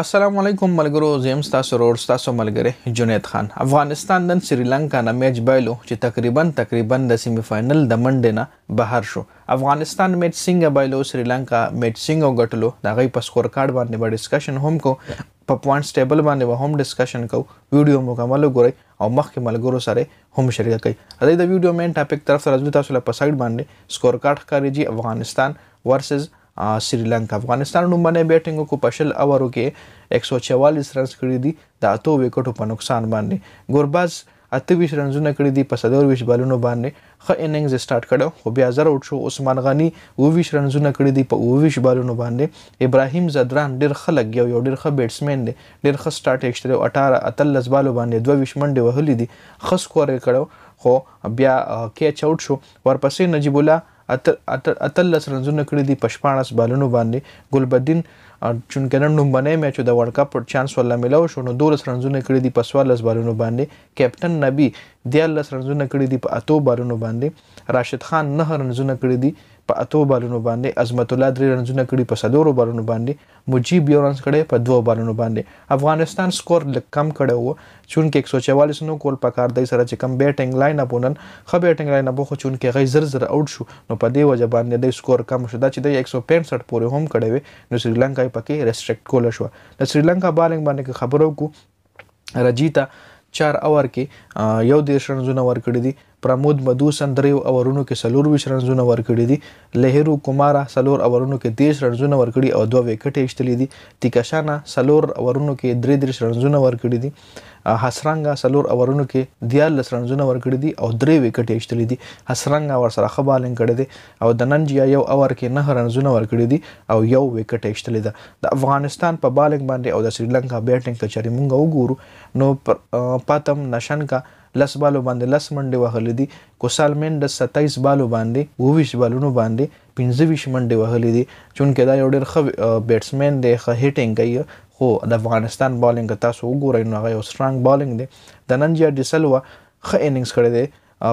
السلام علیکم ملګرو زم تاسو ورور تاسو ملګری جنید خان افغانستان نن سریلانکا نه میچ بایلو چې تقریبا تقریبا د سیمی فائنل د منډې نه بهر شو افغانستان میچ څنګه بایلو سریلانکا میچ څنګه غټلو دا غي په سکور کارت باندې به ډیسکشن هم کو په پوینټس ټیبل باندې به هم ډیسکشن کو ویډیو مکمل وګورئ او مخکې ملګرو سره هم شریک کړئ د دې ویډیو مین ټاپک طرف سره تاسو لپاره سایډ باندې سکور کارت کاریږي افغانستان ورسز سریلانکا افغانستان لومبنۍ بیټینګ کو په شل اورو کې 144 رنز کړې دي د اتو وکټو په نقصان باندې ګورباز اته ویش رنزونه کړې دي په صدور ویش بالونو باندې خه اننګز سٹارټ کړو خو بیا زر اوټ شو عثمان غنی و ویش رنزونه کړې دي په ویش بالونو باندې ابراهیم زدران ډیر خلک یو یو ډیر ښه بیټسمن دی ډیر ښه سٹارټ اکشتره 18 اتلس بالو باندې دوه ویش منډه وهلې دي خص کور کړو خو بیا کیچ اوټ شو ورپسې نجیب الله اتلس رنزونه کړی دي په شپاړس بالونو باندې ګلبدین چونکنن نومبنۍ میچو د ورلډ کپ پر چانس ولله ملو شو نو دولس رنزونه کړی دي په څوارلس بالونو باندې کیپټن نبی دیارلس رنزونه کړی دي په اتو بالونو باندې راشد خان نه رنزونه کړی دي په اتو بالونو باندې عظمت الله درې رنزونه کړي په سدورو بالونو باندې مجيب یو رنز کړي په دوه بالونو باندې افغانستان سکور کم کړي وو چونکه 144 نو کول پکار دی سره چې کم بیټینګ لاین اپونن خو بیټینګ لاین اپو خو چونکه غي زر زر اوټ شو نو په دې وجه باندې د سکور کم شو دا چې د 165 پورې هم کړي وي نو سریلانکا یې پکې ریسټریکټ کول شو د سریلانکا بالینګ باندې خبرو کو رجیتا 4 اور کې یو دیش رنزونه ورکړي دي پرمود مدوسن دریو اورونو کې سلور وش رنزونه ورکړي دي لهرو کومارا سلور اورونو کې دیش رنزونه ورکړي او دوه وکټې اشتلې دي تیکاشانا سلور اورونو کې درې درې رنزونه ورکړي دي حسرنګ سلور اورونو کې دیال لسرنځونه ورکړي دي او درې وکټ یشتلې دي حسرنګ ور سره خبالنګ کړي دي او د ننجیا یو اور کې نه رنځونه ورکړي دي او یو وکټ یشتلې ده د افغانستان په بالنګ باندې او د سریلانکا بیټینګ کچاري مونږ وګورو نو پاتم نشنکا لس بالو باندې لس منډې وهلې دي کوسال منډس 27 بالو باندې 22 بالونو باندې 25 منډې وهلې دي چونکه دا یو ډېر ښه بیټسمن دی ښه هټینګ کوي خو د افغانستان بالینګ تاسو وګورئ نو هغه یو سترنګ بالینګ دی د ننجیا ډیسلوا ښه اننګز کړی دی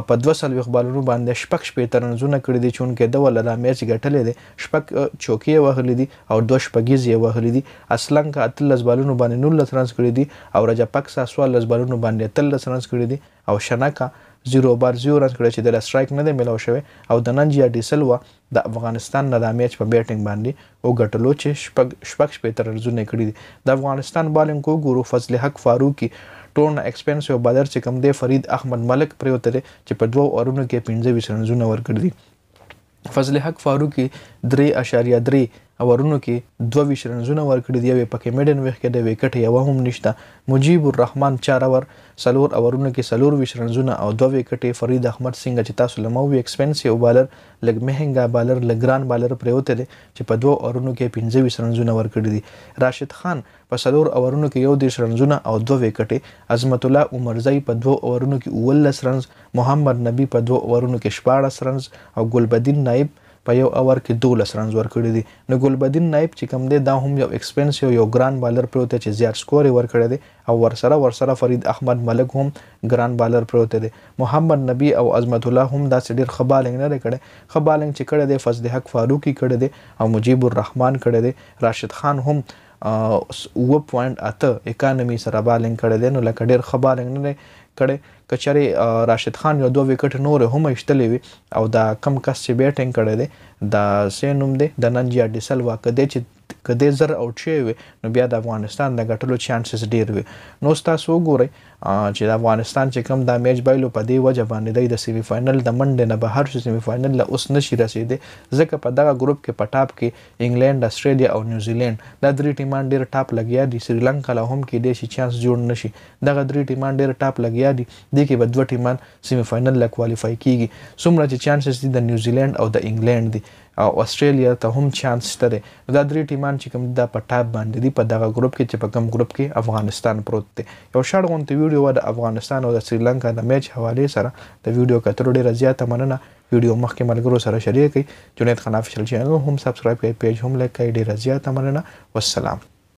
په 200 وخبالونو باندې شپک شپې ترنزونه کړی دي چونکه د ولدا میچ غټلې دي شپک چوکي وهلې دي او دوه شپګیز یې وهلې دي اصلن کا اتلس بالونو باندې 19 رنز کړی دي او رجا پکسا 14 بالونو باندې 13 رنز کړی دي او شنکا 0 بار 0 رن کړی چې د لاسټرایک نه دی ملو شوی او د نن جیا ډیسلوا د افغانستان نه د میچ په بیټینګ باندې او غټلو چې شپږ شپږ شپږ رنونه کړی دي د افغانستان بالینګ کو ګورو فضل حق فاروقي ټورن ایکسپنسیو بدر چې کوم دی فرید احمد ملک پریوتره چې په دوه اورونو کې 15 رنونه ورکړي دي فضل حق فاروقي درې اشاریه درې اورونو کې دوه ویش رنزونه ورکړي دی یو پکې میډن ویخ کې د وکټ یو هم نشته مجیب الرحمن 4 اور سلور اورونو کې سلور ویش رنزونه او دوه وکټ فرید احمد سنگ چې تاسو لمو وی ایکسپنسیو بالر لګ مهنګا بالر لګران بالر پریوته دي چې په دوه اورونو کې 15 ویش رنزونه ورکړي دي راشد خان په سلور اورونو کې یو دیش رنزونه او دوه وکټې عظمت الله عمرزی په دوه اورونو کې 19 رنز محمد نبی په دوه اورونو کې 14 رنز او ګلبدین نائب په یو اور کې 12 رنز ورکړي دي نو ګلبدین نایب چې کم دی دا هم یو ایکسپنسیو یو ګران بالر پروت چې زیات سکور ورکړي دي او ورسره ورسره فرید احمد ملک هم ګران بالر پروت دي محمد نبی او عظمت الله هم دا ډیر خبالنګ نه کړي خبالنګ چې کړي دي فضل حق فاروقی کړي دي او مجیب الرحمن کړي دي راشد خان هم او 0.8 اکانومي سره بالنګ کړي دي نو لکه ډیر خبالنګ نه کړي کچاري راشد خان یو دوه وکټ نور هم اشتلې وي او دا کم کس چې بیټینګ کړي دي دا سینوم دي د ننجیا ډیسل واقع دي چې کدی زر او چی وي نو بیا د افغانستان د ګټلو چانسز ډیر وي نو تاسو وګورئ چې د افغانستان چې کم د میچ بایلو په دی وجه باندې د سیمی فائنل د منډه نه بهر سیمی فائنل لا اوس نشي رسیدي ځکه په دغه ګروپ کې پټاپ کې انګلند استرالیا او نیوزیلند دا درې ټیمان ډیر ټاپ لګیا دي سریلانکا لا هم کې دي شي چانس جوړ نشي دغه درې ټیمان ډیر ټاپ لګیا دي د کې په دوه ټیمان سیمی فائنل لا کوالیفای کیږي څومره چې چانسز دي د نیوزیلند او د انګلند دي او استرالیا ته هم چانس شته دی دا درې ټیمان چې کوم دا په ټاپ باندې دي په دغه ګروپ کې چې په کوم ګروپ کې افغانستان پروت دی یو شړ غونته ویډیو د افغانستان او د سریلانکا د میچ حواله سره د ویډیو کتر ډیره زیاته مننه ویډیو مخکې ملګرو سره شریک کړئ جنید خان افیشل چینل هم سبسکرایب کړئ پیج هم لایک کړئ ډیره زیاته مننه والسلام